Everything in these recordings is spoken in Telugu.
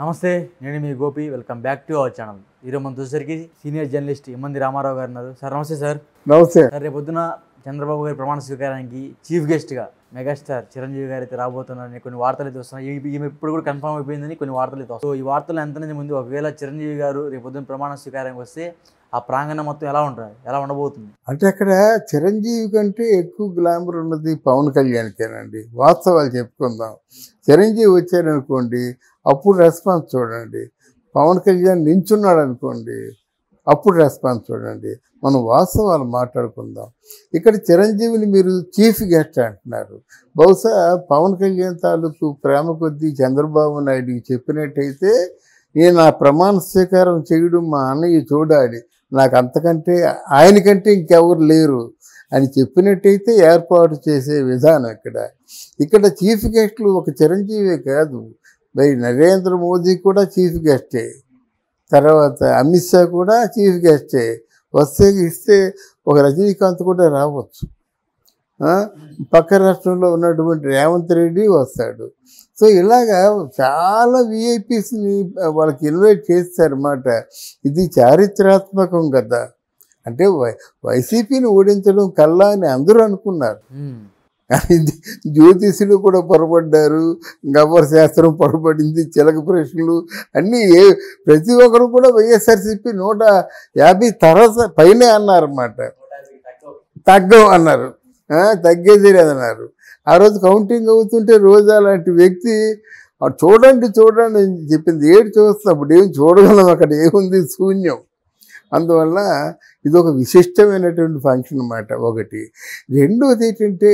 నమస్తే నేను మీ Gopi welcome back to our channel ఈరోజు మనం చూసేసరికి సీనియర్ జర్నలిస్ట్ ఇమ్మంది రామారావు గారు ఉన్నారు సార్ నమస్తే సార్ నమస్తే సార్ రేపు పొద్దున చంద్రబాబు గారి ప్రమాణ స్వీకారానికి చీఫ్ గెస్ట్గా మెగాస్టార్ చిరంజీవి గారు అయితే రాబోతున్నారని కొన్ని వార్తలు అయితే వస్తున్నాయి ఈమె ఇప్పుడు కూడా కన్ఫర్మ్ అయిపోయిందని కొన్ని వార్తలు అయితే వస్తాయి సో ఈ వార్తలు ఎంత ముందు ఒకవేళ చిరంజీవి గారు రేపు పొద్దున ప్రమాణ స్వీకారానికి వస్తే ఆ ప్రాంగణం మొత్తం ఎలా ఉంటుంది ఎలా ఉండబోతుంది అంటే అక్కడ చిరంజీవి కంటే ఎక్కువ గ్లామర్ ఉన్నది పవన్ కళ్యాణ్కేనండి వాస్తవాలు చెప్పుకుందాం చిరంజీవి వచ్చారనుకోండి అప్పుడు రెస్పాన్స్ చూడండి పవన్ కళ్యాణ్ నించున్నాడు అనుకోండి అప్పుడు రెస్పాన్స్ చూడండి మనం వాస్తవాలు మాట్లాడుకుందాం ఇక్కడ చిరంజీవిని మీరు చీఫ్ గెస్ట్ అంటున్నారు బహుశా పవన్ కళ్యాణ్ తాలూకు ప్రేమ కొద్దీ చంద్రబాబు నాయుడికి చెప్పినట్టయితే నేను ఆ ప్రమాణ స్వీకారం చేయడం మా అన్నయ్య చూడాలి నాకు అంతకంటే ఆయనకంటే ఇంకెవరు లేరు అని చెప్పినట్టయితే ఏర్పాటు చేసే విధానం ఇక్కడ ఇక్కడ చీఫ్ గెస్ట్లు ఒక చిరంజీవి కాదు మరి నరేంద్ర మోదీ కూడా చీఫ్ గెస్టే తర్వాత అమిత్ షా కూడా చీఫ్ గెస్టే వస్తే ఇస్తే ఒక రజనీకాంత్ కూడా రావచ్చు పక్క రాష్ట్రంలో ఉన్నటువంటి రేవంత్ రెడ్డి వస్తాడు సో ఇలాగా చాలా విఐపీస్ని వాళ్ళకి ఇన్వైట్ చేస్తారన్నమాట ఇది చారిత్రాత్మకం కదా అంటే వై వైసీపీని ఓడించడం కల్లా అని అందరూ అనుకున్నారు జ్యోతిషులు కూడా పొరపడ్డారు గబ్బర్ శాస్త్రం పొరపడింది చిలక ప్రశ్నలు అన్నీ ఏ ప్రతి ఒక్కరు కూడా వైఎస్ఆర్సీపీ నూట యాభై తర్వాత పైనే అన్నారన్నమాట తగ్గం అన్నారు తగ్గేది లేదన్నారు ఆ రోజు కౌంటింగ్ అవుతుంటే రోజు అలాంటి వ్యక్తి చూడండి చూడండి అని చెప్పింది ఏడు చూస్తాం ఇప్పుడు ఏం చూడగలం అక్కడ ఏముంది శూన్యం అందువల్ల ఇది ఒక విశిష్టమైనటువంటి ఫంక్షన్ అన్నమాట ఒకటి రెండోది ఏంటంటే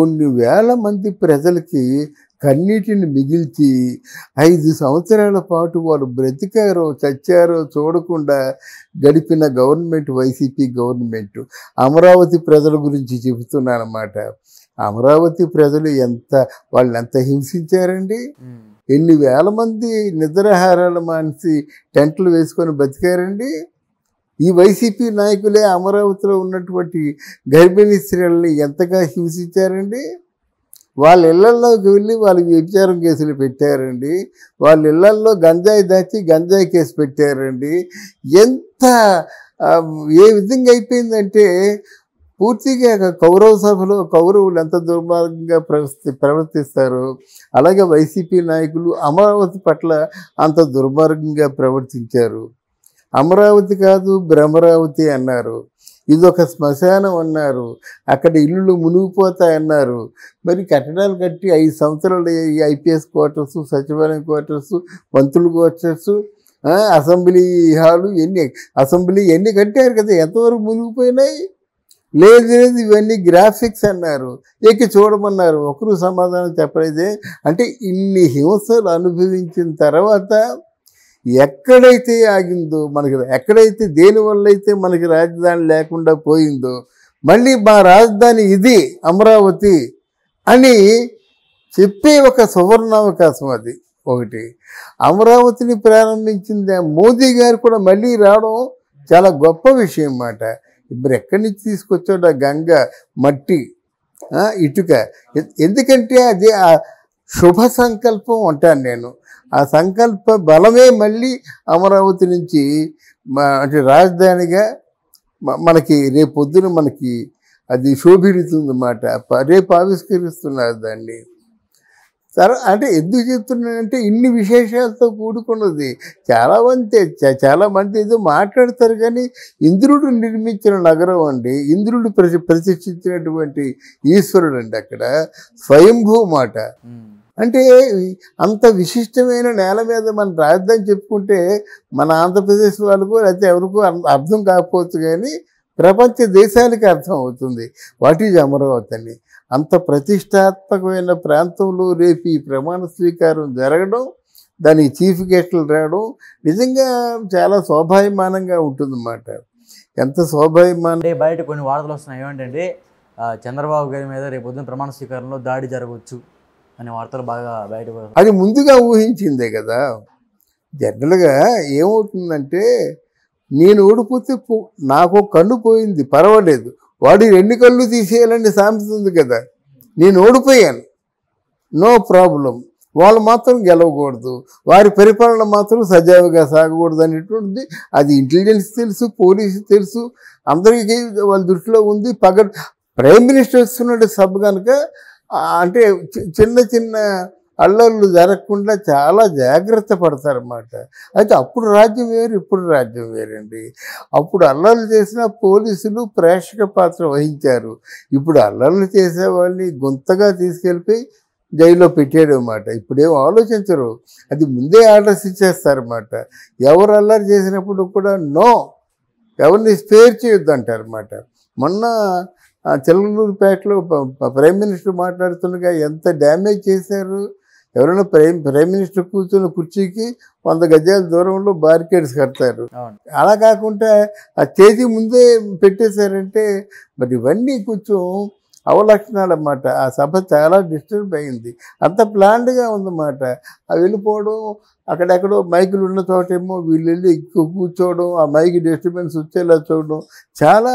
కొన్ని వేల మంది ప్రజలకి కన్నీటిని మిగిల్చి ఐదు సంవత్సరాల పాటు వాళ్ళు బ్రతికారో చచ్చారో చూడకుండా గడిపిన గవర్నమెంట్ వైసీపీ గవర్నమెంట్ అమరావతి ప్రజల గురించి చెబుతున్నానమాట అమరావతి ప్రజలు ఎంత వాళ్ళు ఎంత హింసించారండి ఎన్ని వేల మంది నిద్రాహారాలు మానేసి టెంట్లు వేసుకొని బ్రతికారండి ఈ వైసీపీ నాయకులే అమరావతిలో ఉన్నటువంటి గర్భిణీ స్త్రీలని ఎంతగా హింసించారండి వాళ్ళ ఇళ్లలోకి వెళ్ళి వాళ్ళ వ్యభిచారం కేసులు పెట్టారండి వాళ్ళ ఇళ్లల్లో గంజాయి దాచి గంజాయి కేసు పెట్టారండి ఎంత ఏ విధంగా అయిపోయిందంటే పూర్తిగా కౌరవ సభలో కౌరవులు ఎంత దుర్మార్గంగా ప్రవర్తి ప్రవర్తిస్తారో అలాగే వైసీపీ నాయకులు అమరావతి పట్ల అంత దుర్మార్గంగా ప్రవర్తించారు అమరావతి కాదు బ్రహ్మరావతి అన్నారు ఇదొక శ్మశానం అన్నారు అక్కడ ఇల్లులు మునిగిపోతాయన్నారు మరి కట్టడాలు కట్టి ఐదు సంవత్సరాలు ఐపీఎస్ క్వార్టర్స్ సచివాలయం క్వార్టర్స్ మంత్రుల క్వార్టర్స్ అసెంబ్లీ హాలు ఎన్ని అసెంబ్లీ ఎన్ని కట్టారు కదా ఎంతవరకు మునిగిపోయినాయి లేదు లేదు ఇవన్నీ గ్రాఫిక్స్ అన్నారు ఎక్కి చూడమన్నారు ఒకరు సమాధానం చెప్పలేదే అంటే ఇన్ని హింసలు అనుభవించిన తర్వాత ఎక్కడైతే ఆగిందో మనకి ఎక్కడైతే దేనివల్ల అయితే మనకి రాజధాని లేకుండా పోయిందో మళ్ళీ మా రాజధాని ఇది అమరావతి అని చెప్పే ఒక సువర్ణ అవకాశం అది ఒకటి అమరావతిని ప్రారంభించింది మోదీ గారు కూడా మళ్ళీ రావడం చాలా గొప్ప విషయం అన్నమాట ఇప్పుడు ఎక్కడి నుంచి తీసుకొచ్చాడు ఆ గంగ మట్టి ఇటుక ఎందుకంటే అది శుభ సంకల్పం అంటాను నేను ఆ సంకల్ప బలమే మళ్ళీ అమరావతి నుంచి అంటే రాజధానిగా మనకి రేపొద్దున మనకి అది శోభిడుతుందన్నమాట రేపు ఆవిష్కరిస్తున్నారు దాన్ని సర అంటే ఎందుకు చెప్తున్నానంటే ఇన్ని విశేషాలతో కూడుకున్నది చాలా మంది చాలా మంది ఏదో మాట్లాడతారు కానీ ఇంద్రుడు నిర్మించిన నగరం అండి ఇంద్రుడు ప్రతి ప్రతిష్ఠించినటువంటి ఈశ్వరుడు అండి అక్కడ స్వయంభూ మాట అంటే అంత విశిష్టమైన నేల మీద మనం రాజధాని చెప్పుకుంటే మన ఆంధ్రప్రదేశ్ వాళ్ళకు లేకపోతే ఎవరికో అర్థం కాకపోవచ్చు కానీ ప్రపంచ దేశానికి అర్థం అవుతుంది వాట్ ఈజ్ అమరావతి అని అంత ప్రతిష్టాత్మకమైన ప్రాంతంలో రేపు ఈ ప్రమాణ స్వీకారం జరగడం దానికి చీఫ్ గెస్టులు రావడం నిజంగా చాలా శోభాయమానంగా ఉంటుందన్నమాట ఎంత శోభాయమానం బయట కొన్ని వార్తలు వస్తున్నాయి ఏమంటే చంద్రబాబు గారి మీద రేపు ప్రమాణ స్వీకారంలో దాడి జరగవచ్చు అనే వార్తలు బాగా బయట అది ముందుగా ఊహించిందే కదా జనరల్గా ఏమవుతుందంటే నేను ఓడిపోతే నాకు కన్ను పోయింది పర్వాలేదు వాడు రెండు కళ్ళు తీసేయాలని సామెత ఉంది కదా నేను ఓడిపోయాను నో ప్రాబ్లం వాళ్ళు మాత్రం గెలవకూడదు వారి పరిపాలన మాత్రం సజావుగా సాగకూడదు అనేటువంటిది అది ఇంటెలిజెన్స్ తెలుసు పోలీసు తెలుసు అందరికీ వాళ్ళ దృష్టిలో ఉంది పగ ప్రైమ్ మినిస్టర్ వస్తున్నట్టు సభ కనుక అంటే చిన్న చిన్న అల్లర్లు జరగకుండా చాలా జాగ్రత్త పడతారన్నమాట అయితే అప్పుడు రాజ్యం వేరు ఇప్పుడు రాజ్యం వేరండి అప్పుడు అల్లర్లు చేసిన పోలీసులు ప్రేక్షక పాత్ర వహించారు ఇప్పుడు అల్లర్లు చేసే వాళ్ళని గుంతగా తీసుకెళ్ళిపోయి జైల్లో పెట్టాడు అన్నమాట ఇప్పుడేం ఆలోచించరు అది ముందే ఆర్డర్స్ ఇచ్చేస్తారన్నమాట ఎవరు అల్లరి చేసినప్పుడు కూడా నో ఎవరిని స్పేర్ చేయొద్దు అంటారన్నమాట మొన్న చెల్లూరుపేటలో ప్రైమ్ మినిస్టర్ మాట్లాడుతుండగా ఎంత డ్యామేజ్ చేశారు ఎవరైనా ప్రైమ్ ప్రైమ్ మినిస్టర్ కూర్చున్న కుర్చీకి వంద గజాల దూరంలో బ్యారికేడ్స్ కడతారు అలా కాకుండా ఆ తేదీ ముందే పెట్టేశారంటే మరి ఇవన్నీ కొంచెం అవలక్షణాలు అన్నమాట ఆ సభ చాలా డిస్టర్బ్ అయింది అంత ప్లాన్డ్గా ఉందన్నమాట ఆ వెళ్ళిపోవడం అక్కడెక్కడో మైకులు ఉన్న చోటేమో వీళ్ళు వెళ్ళి కూర్చోవడం ఆ మైక్ డిస్టర్బెన్స్ వచ్చేలా చూడడం చాలా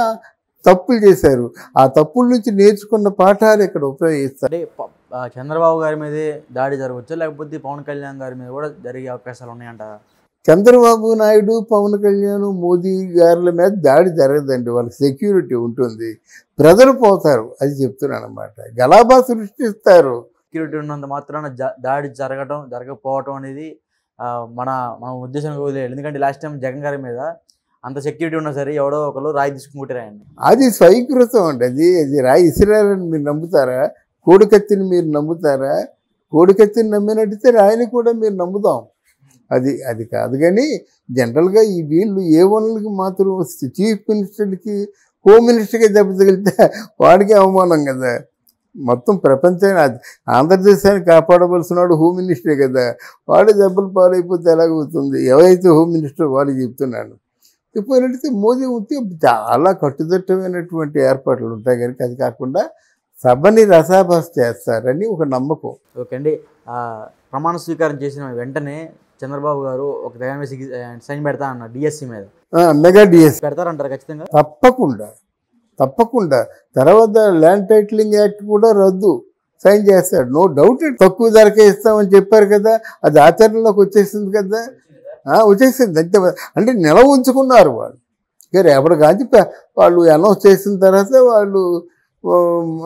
తప్పులు చేశారు ఆ తప్పుల నుంచి నేర్చుకున్న పాఠాలు ఇక్కడ ఉపయోగిస్తారు చంద్రబాబు గారి మీదే దాడి జరగవచ్చు లేకపోతే పవన్ కళ్యాణ్ గారి మీద కూడా జరిగే అవకాశాలు ఉన్నాయంట చంద్రబాబు నాయుడు పవన్ కళ్యాణ్ మోదీ గారి మీద దాడి జరగదండి వాళ్ళకి సెక్యూరిటీ ఉంటుంది ప్రజలు పోతారు అది చెప్తున్నాను అనమాట గలాబా సృష్టిస్తారు సెక్యూరిటీ ఉన్నంత మాత్రాన దాడి జరగడం జరగకపోవటం అనేది మన మన ఉద్దేశం ఎందుకంటే లాస్ట్ టైం జగన్ గారి మీద అంత సెక్యూరిటీ ఉన్నా సరే ఎవడో ఒకరు రాయి తీసుకుంటారండి అది స్వీకృతం అండి అది అది రాయి ఇసిరారని మీరు నమ్ముతారా కోడికత్తిని మీరు నమ్ముతారా కోడికత్తిని నమ్మినట్టయితే రాయిని కూడా మీరు నమ్ముదాం అది అది కాదు కానీ జనరల్గా ఈ వీళ్ళు ఏ వనరులకి మాత్రం వస్తే చీఫ్ మినిస్టర్కి హోమ్ మినిస్టర్కి దెబ్బతగిలితే వాడికి అవమానం కదా మొత్తం ప్రపంచాన్ని ఆంధ్రదేశాన్ని కాపాడవలసిన వాడు హోమ్ మినిస్టరే కదా వాడే దెబ్బలు పాలైపోతే ఎలాగవుతుంది ఎవరైతే హోమ్ మినిస్టర్ వాళ్ళు చెప్తున్నాను పోయినట్టయితే మోదీ ఉంటే చాలా కట్టుదిట్టమైనటువంటి ఏర్పాట్లు ఉంటాయి కనుక అది కాకుండా సభని రసాభాస్ చేస్తారని ఒక నమ్మకం ఓకే అండి ప్రమాణ స్వీకారం చేసిన వెంటనే చంద్రబాబు గారు ఒక సైన్ పెడతా అన్న డిఎస్సి మీద మెగా డిఎస్సి పెడతారంటారు ఖచ్చితంగా తప్పకుండా తప్పకుండా తర్వాత ల్యాండ్ టైటిలింగ్ యాక్ట్ కూడా రద్దు సైన్ చేస్తాడు నో డౌట్ తక్కువ ధరకే ఇస్తామని చెప్పారు కదా అది ఆచరణలోకి వచ్చేసింది కదా వచ్చేసింది అంతే అంటే నిలవ ఉంచుకున్నారు వాళ్ళు కానీ ఎవరు వాళ్ళు అనౌన్స్ చేసిన తర్వాత వాళ్ళు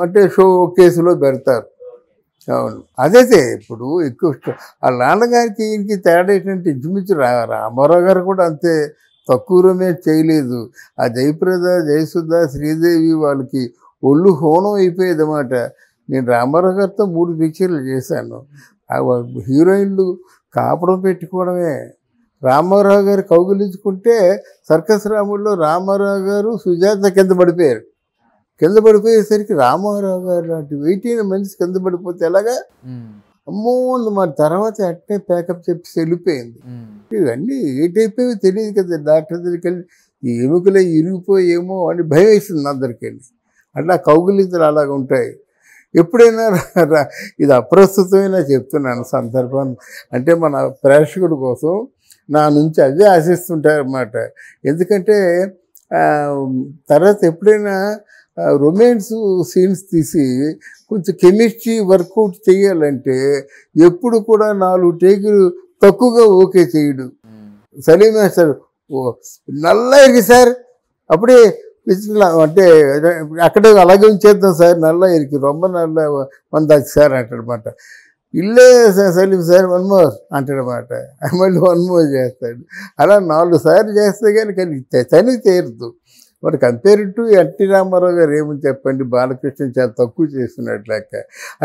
అంటే షో కేసులో పెడతారు అవును అదైతే ఇప్పుడు ఎక్కువ ఆ నాన్నగారికి ఈయనకి తేడా ఏంటంటే ఇంచుమించు రామారావు గారు కూడా అంతే తక్కువమే చేయలేదు ఆ జయప్రద జయసుధ శ్రీదేవి వాళ్ళకి ఒళ్ళు హోనం అయిపోయేది అన్నమాట నేను రామారావు గారితో మూడు పిక్చర్లు చేశాను హీరోయిన్లు కాపురం పెట్టుకోవడమే రామారావు గారు కౌగులించుకుంటే సర్కస్ రాముల్లో రామారావు గారు సుజాత కింద పడిపోయారు కింద పడిపోయేసరికి రామారావు గారు లాంటి వెయిటీన మనిషి కింద పడిపోతే ఎలాగా అమ్మో మా తర్వాత అట్టే ప్యాకప్ చెప్పి వెళ్ళిపోయింది ఇవన్నీ ఏటైపోయో తెలియదు కదా డాక్టర్ దగ్గరికి వెళ్ళి ఎముకలే ఇరిగిపోయేమో అని భయం వేసింది అందరికి వెళ్ళి అట్లా కౌగులింతలు అలాగ ఉంటాయి ఎప్పుడైనా ఇది అప్రస్తుతమైనా చెప్తున్నాను సందర్భం అంటే మన ప్రేక్షకుడి కోసం నా నుంచి అదే ఆశిస్తుంటారన్నమాట ఎందుకంటే తర్వాత ఎప్పుడైనా రొమాన్స్ సీన్స్ తీసి కొంచెం కెమిస్ట్రీ వర్కౌట్ చేయాలంటే ఎప్పుడు కూడా నాలుగు టేకులు తక్కువగా ఓకే చేయడు సలీమే సార్ నల్ల సార్ అప్పుడే అంటే అక్కడే అలాగే ఉంచేద్దాం సార్ నల్ల ఎరికి రొమ్మ నల్ల మంది సార్ అనమాట ఇల్లే సలీం సార్ వన్ మోర్ అంటాడనమాట మళ్ళీ వన్ మోర్ చేస్తాడు అలా నాలుగు సార్లు చేస్తే కానీ కానీ చని తీరదు మరి కంపేర్ టు ఎన్టీ రామారావు గారు ఏమని చెప్పండి బాలకృష్ణ చాలా తక్కువ చేస్తున్నాడు లెక్క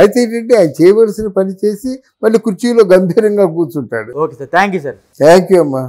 అయితే ఏంటంటే ఆయన చేయవలసిన పని చేసి మళ్ళీ కుర్చీలో గంభీరంగా కూర్చుంటాడు okay sir thank you sir thank you అమ్మా